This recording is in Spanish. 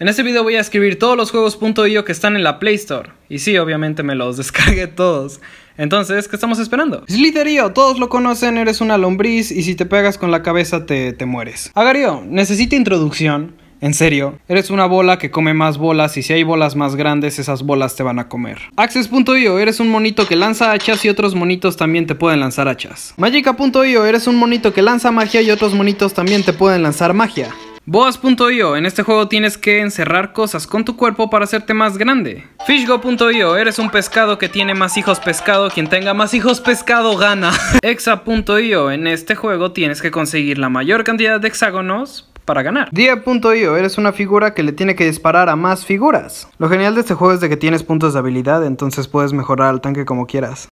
En este video voy a escribir todos los juegos.io que están en la Play Store. Y sí, obviamente me los descargué todos. Entonces, ¿qué estamos esperando? Slitherio, todos lo conocen, eres una lombriz y si te pegas con la cabeza te, te mueres. Agario, necesita introducción. En serio, eres una bola que come más bolas y si hay bolas más grandes, esas bolas te van a comer. Access.io, eres un monito que lanza hachas y otros monitos también te pueden lanzar hachas. Magica.io, eres un monito que lanza magia y otros monitos también te pueden lanzar magia. Boas.io, en este juego tienes que encerrar cosas con tu cuerpo para hacerte más grande. Fishgo.io, eres un pescado que tiene más hijos pescado, quien tenga más hijos pescado gana. Hexa.io, en este juego tienes que conseguir la mayor cantidad de hexágonos para ganar. Dia.io, eres una figura que le tiene que disparar a más figuras. Lo genial de este juego es de que tienes puntos de habilidad, entonces puedes mejorar al tanque como quieras.